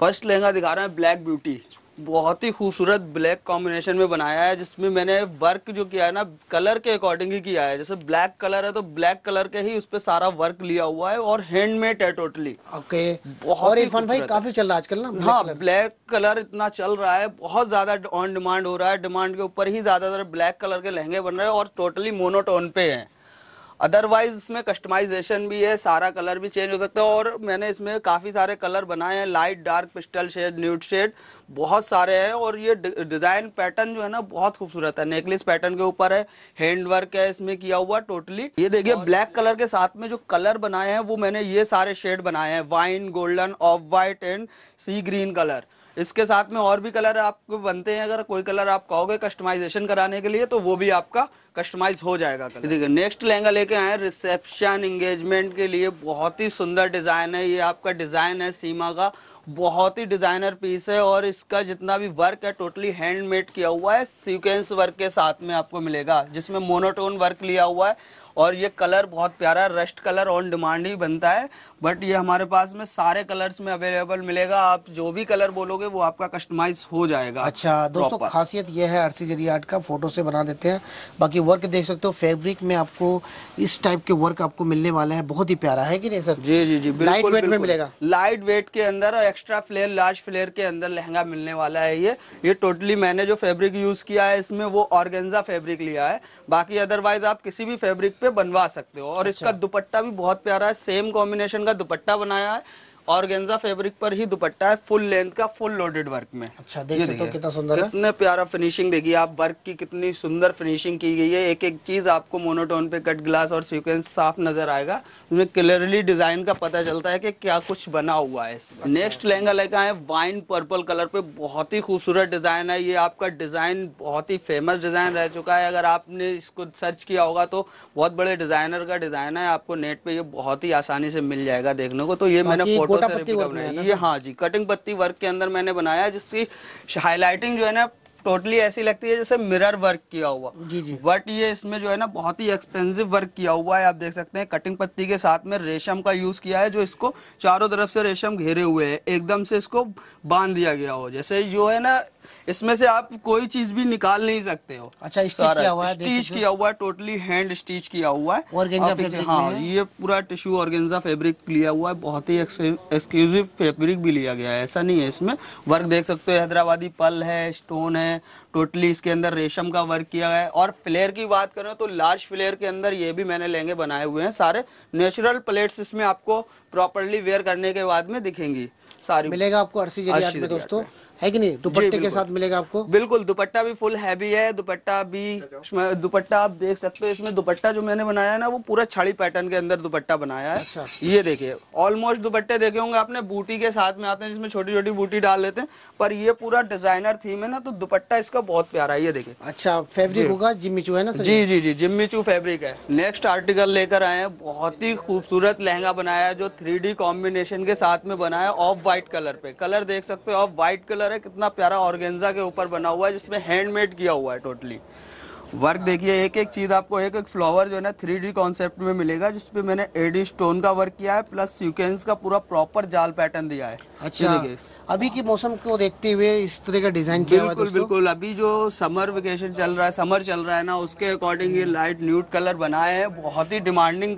First lehenga दिखा रहा है ब्लैक ब्यूटी बहुत ही खूबसूरत ब्लैक कॉम्बिनेशन में बनाया है जिसमें मैंने वर्क जो किया है ना कलर के अकॉर्डिंग ही किया है जैसे ब्लैक कलर है तो ब्लैक कलर के ही उस पर सारा वर्क लिया हुआ है और हैंडमेड है टोटली ओके और इरफान भाई काफी चल रहा है आजकल ना ब्लैक हाँ कलर। ब्लैक कलर इतना चल रहा है बहुत ज्यादा ऑन डिमांड हो रहा है डिमांड के ऊपर ही ज्यादातर ब्लैक कलर के लहंगे बन रहे हैं और टोटली मोनोटोन पे है अदरवाइज इसमें कस्टमाइजेशन भी है सारा कलर भी चेंज हो सकता है और मैंने इसमें काफ़ी सारे कलर बनाए हैं light dark pastel shade nude shade बहुत सारे हैं और ये डिज़ाइन पैटर्न जो है ना बहुत खूबसूरत है नेकलेस पैटर्न के ऊपर है हैंड वर्क है इसमें किया हुआ टोटली ये देखिए ब्लैक कलर के साथ में जो कलर बनाए हैं वो मैंने ये सारे शेड बनाए हैं wine golden off white and sea green colour इसके साथ में और भी कलर आपको बनते हैं अगर कोई कलर आप कहोगे कस्टमाइजेशन कराने के लिए तो वो भी आपका कस्टमाइज हो जाएगा देखिए नेक्स्ट लहंगा लेके आए रिसेप्शन इंगेजमेंट के लिए बहुत ही सुंदर डिज़ाइन है ये आपका डिज़ाइन है सीमा का बहुत ही डिजाइनर पीस है और इसका जितना भी वर्क है टोटली हैंडमेड किया हुआ है सीक्वेंस वर्क के साथ में आपको मिलेगा जिसमें मोनोटोन वर्क लिया हुआ है और ये कलर बहुत प्यारा रस्ट कलर ऑन डिमांड ही बनता है बट ये हमारे पास में सारे कलर्स में अवेलेबल मिलेगा आप जो भी कलर बोलोगे वो आपका कस्टमाइज हो जाएगा अच्छा दोस्तों खासियत ये है अरसी जरी आर्ट का फोटो से बना देते हैं बाकी वर्क देख सकते हो फैब्रिक में आपको इस टाइप के वर्क आपको मिलने वाला है बहुत ही प्यारा है कि नहीं सर जी जी जी लाइट वेट में मिलेगा लाइट वेट के अंदर एक्स्ट्रा फ्लेयर लार्ज फ्लेयर के अंदर लहंगा मिलने वाला है ये ये टोटली मैंने जो फैब्रिक यूज़ किया है इसमें वो ऑर्गेंजा फैब्रिक लिया है बाकी अदरवाइज आप किसी भी फैब्रिक पे बनवा सकते हो और अच्छा। इसका दुपट्टा भी बहुत प्यारा है सेम कॉम्बिनेशन का दुपट्टा बनाया है गेंजा फैब्रिक पर ही दुपट्टा है फुल लेंथ का फुल लोडेड वर्क में अच्छा देख सकते हो तो कितना सुंदर है कितने प्यारा फिनिशिंग देखिए आप वर्क की कितनी सुंदर फिनिशिंग की गई है एक एक चीज आपको मोनोटोन पे कट ग्लास और सीक्वेंस साफ नजर आएगा उसमें क्लियरली डिजाइन का पता चलता है कि क्या कुछ बना हुआ है नेक्स्ट अच्छा। लहंगा लेकर आए वाइन पर्पल कलर पे बहुत ही खूबसूरत डिजाइन है ये आपका डिजाइन बहुत ही फेमस डिजाइन रह चुका है अगर आपने इसको सर्च किया होगा तो बहुत बड़े डिजाइनर का डिजाइन है आपको नेट पे ये बहुत ही आसानी से मिल जाएगा देखने को तो ये मैंने फोटो गोटा पत्ती वर्क में ये हाँ जी कटिंग पत्ती वर्क के अंदर मैंने बनाया जिसकी हाईलाइटिंग जो है ना टोटली ऐसी लगती है जैसे मिरर वर्क किया हुआ जी जी बट ये इसमें जो है ना बहुत ही एक्सपेंसिव वर्क किया हुआ है आप देख सकते हैं कटिंग पत्ती के साथ में रेशम का यूज किया है जो इसको चारों तरफ से रेशम घेरे हुए है एकदम से इसको बांध दिया गया हो जैसे जो है ना इसमें से आप कोई चीज भी निकाल नहीं सकते हो अच्छा स्टिच किया हुआ है स्टिच किया हुआ है टोटली हैंड स्टिच किया हुआ है हाँ ये पूरा टिश्यू ऑर्गेन्जा फैब्रिक लिया हुआ है बहुत ही एक्सक्लूसिव फैब्रिक भी लिया गया है ऐसा नहीं है इसमें वर्क देख सकते हो हैदराबादी पल है स्टोन है टोटली इसके अंदर रेशम का वर्क किया गया है और फ्लेयर की बात करें तो लार्ज फ्लेयर के अंदर ये भी मैंने लहंगे बनाए हुए हैं सारे नेचुरल प्लेट्स इसमें आपको प्रॉपरली वेयर करने के बाद में दिखेंगी सारी मिलेगा आपको अर्सी दोस्तों है कि नहीं दुपट्टे के साथ मिलेगा आपको बिल्कुल दुपट्टा भी फुल हैवी है दुपट्टा भी दुपट्टा आप देख सकते हो इसमें दुपट्टा जो मैंने बनाया है ना वो पूरा छड़ी पैटर्न के अंदर दुपट्टा बनाया है अच्छा। ये देखिए ऑलमोस्ट दुपट्टे देखे होंगे आपने बूटी के साथ में आते हैं जिसमें छोटी छोटी बूटी डाल देते हैं पर ये पूरा डिजाइनर थीम है ना तो दुपट्टा इसका बहुत प्यारा है ये देखिए अच्छा फेब्रिक होगा जिम्मीचू है ना जी जी जी जिम्मीचू फेब्रिक है नेक्स्ट आर्टिकल लेकर आए हैं बहुत ही खूबसूरत लहंगा बनाया है जो थ्री कॉम्बिनेशन के साथ में बनाया ऑफ व्हाइट कलर पे कलर देख सकते हो ऑफ व्हाइट कलर रहे कितना प्यारा ऑर्गेंजा के ऊपर बना हुआ है जिसमें हैंडमेड किया हुआ है टोटली वर्क देखिए एक एक चीज़ आपको एक एक फ्लावर जो है ना थ्री डी कॉन्सेप्ट में मिलेगा जिसपे मैंने एडी स्टोन का वर्क किया है प्लस सीक्वेंस का पूरा प्रॉपर जाल पैटर्न दिया है अच्छा देखिए अभी के मौसम को देखते हुए इस तरह का डिजाइन किया बिल्कुल बिल्कुल अभी जो समर वेकेशन चल रहा है समर चल रहा है ना उसके अकॉर्डिंग ये लाइट न्यूट कलर बनाए हैं बहुत ही डिमांडिंग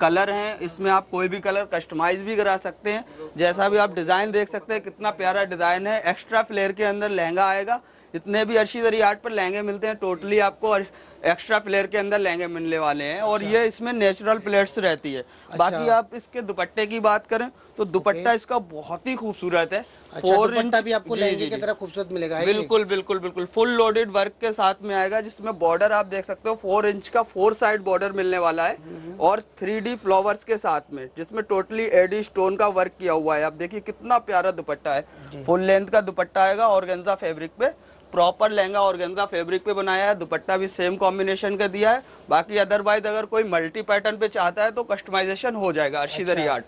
कलर हैं इसमें आप कोई भी कलर कस्टमाइज भी करा सकते हैं जैसा भी आप डिज़ाइन देख सकते हैं कितना प्यारा डिज़ाइन है एक्स्ट्रा फ्लेयर के अंदर लहंगा आएगा जितने भी अर्शी दरी आर्ट पर लहंगे मिलते हैं टोटली आपको एक्स्ट्रा फ्लेयर के अंदर लहंगे मिलने वाले हैं और अच्छा। ये इसमें नेचुरल प्लेट्स रहती है अच्छा। बाकी आप इसके दुपट्टे की बात करें तो दुपट्टा इसका बहुत ही खूबसूरत है फोर अच्छा, भी आपको लहंगे की तरह खूबसूरत मिलेगा बिल्कुल बिल्कुल बिल्कुल फुल लोडेड वर्क के साथ में आएगा जिसमें बॉर्डर आप देख सकते हो फोर इंच का फोर साइड बॉर्डर मिलने वाला है हम्म। और थ्री फ्लावर्स के साथ में जिसमें टोटली एडी स्टोन का वर्क किया हुआ है आप देखिए कितना प्यारा दुपट्टा है फुल लेंथ का दुपट्टा आएगा और फैब्रिक पे प्रॉपर लहंगा और गेंदा फैब्रिक पे बनाया है दुपट्टा भी सेम कॉम्बिनेशन का दिया है बाकी अदरवाइज अगर कोई मल्टी पैटर्न पे चाहता है तो कस्टमाइजेशन हो जाएगा अर्शीदरी अच्छा, आर्ट